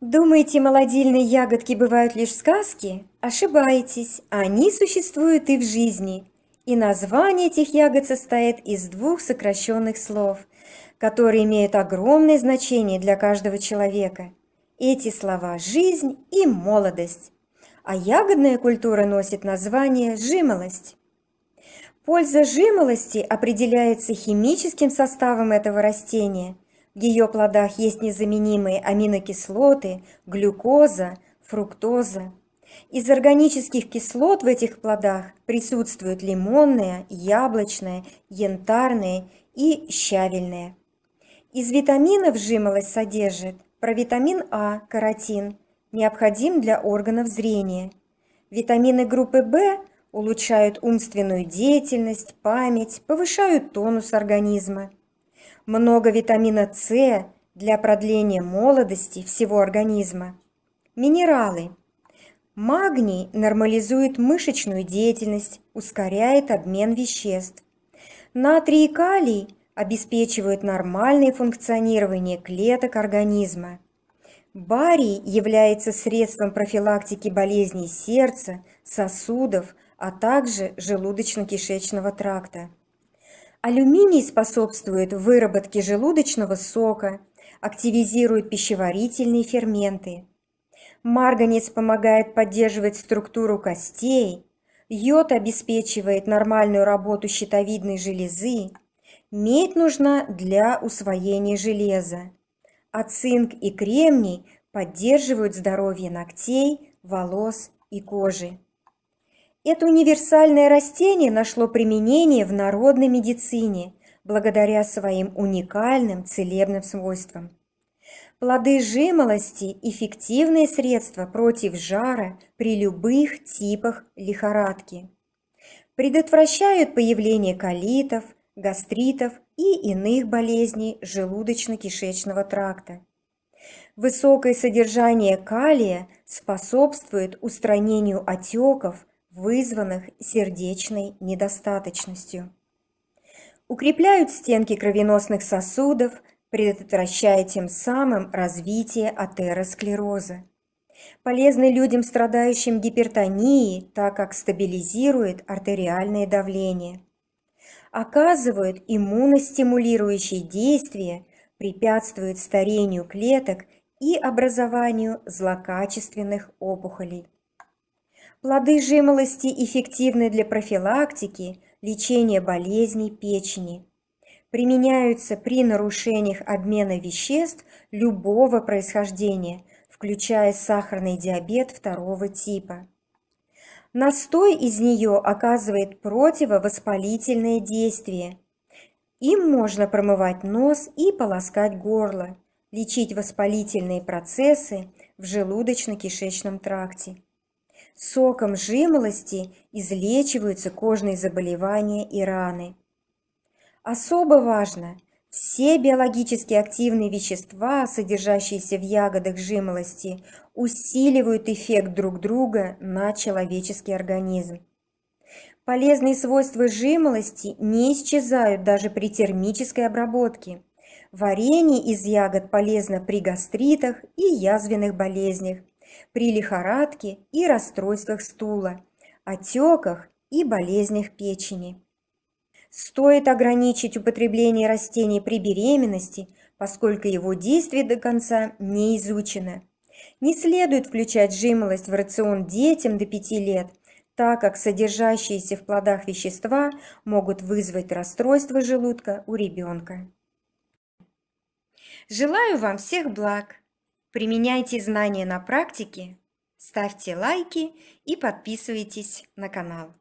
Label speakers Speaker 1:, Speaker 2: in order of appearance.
Speaker 1: Думаете, молодильные ягодки бывают лишь сказки? Ошибаетесь, они существуют и в жизни. И название этих ягод состоит из двух сокращенных слов, которые имеют огромное значение для каждого человека. Эти слова – жизнь и молодость. А ягодная культура носит название жимолость. Польза жимолости определяется химическим составом этого растения – в ее плодах есть незаменимые аминокислоты, глюкоза, фруктоза. Из органических кислот в этих плодах присутствуют лимонная, яблочная, янтарная и щавельная. Из витаминов жимолость содержит провитамин А, каротин, необходим для органов зрения. Витамины группы В улучшают умственную деятельность, память, повышают тонус организма много витамина С для продления молодости всего организма, минералы. Магний нормализует мышечную деятельность, ускоряет обмен веществ. Натрий и калий обеспечивают нормальное функционирование клеток организма. Барий является средством профилактики болезней сердца, сосудов, а также желудочно-кишечного тракта. Алюминий способствует выработке желудочного сока, активизирует пищеварительные ферменты. Марганец помогает поддерживать структуру костей, йод обеспечивает нормальную работу щитовидной железы, медь нужна для усвоения железа, а цинк и кремний поддерживают здоровье ногтей, волос и кожи. Это универсальное растение нашло применение в народной медицине благодаря своим уникальным целебным свойствам. Плоды жимолости – эффективные средства против жара при любых типах лихорадки. Предотвращают появление колитов, гастритов и иных болезней желудочно-кишечного тракта. Высокое содержание калия способствует устранению отеков, вызванных сердечной недостаточностью. Укрепляют стенки кровеносных сосудов, предотвращая тем самым развитие атеросклероза. Полезны людям, страдающим гипертонией, так как стабилизирует артериальное давление. Оказывают иммуностимулирующие действия, препятствуют старению клеток и образованию злокачественных опухолей. Плоды жимолости эффективны для профилактики, лечения болезней печени. Применяются при нарушениях обмена веществ любого происхождения, включая сахарный диабет второго типа. Настой из нее оказывает противовоспалительное действие. Им можно промывать нос и полоскать горло, лечить воспалительные процессы в желудочно-кишечном тракте соком жимолости излечиваются кожные заболевания и раны. Особо важно, все биологически активные вещества, содержащиеся в ягодах жимолости, усиливают эффект друг друга на человеческий организм. Полезные свойства жимолости не исчезают даже при термической обработке. Варенье из ягод полезно при гастритах и язвенных болезнях, при лихорадке и расстройствах стула, отеках и болезнях печени. Стоит ограничить употребление растений при беременности, поскольку его действие до конца не изучено. Не следует включать жимолость в рацион детям до 5 лет, так как содержащиеся в плодах вещества могут вызвать расстройство желудка у ребенка. Желаю вам всех благ! Применяйте знания на практике, ставьте лайки и подписывайтесь на канал.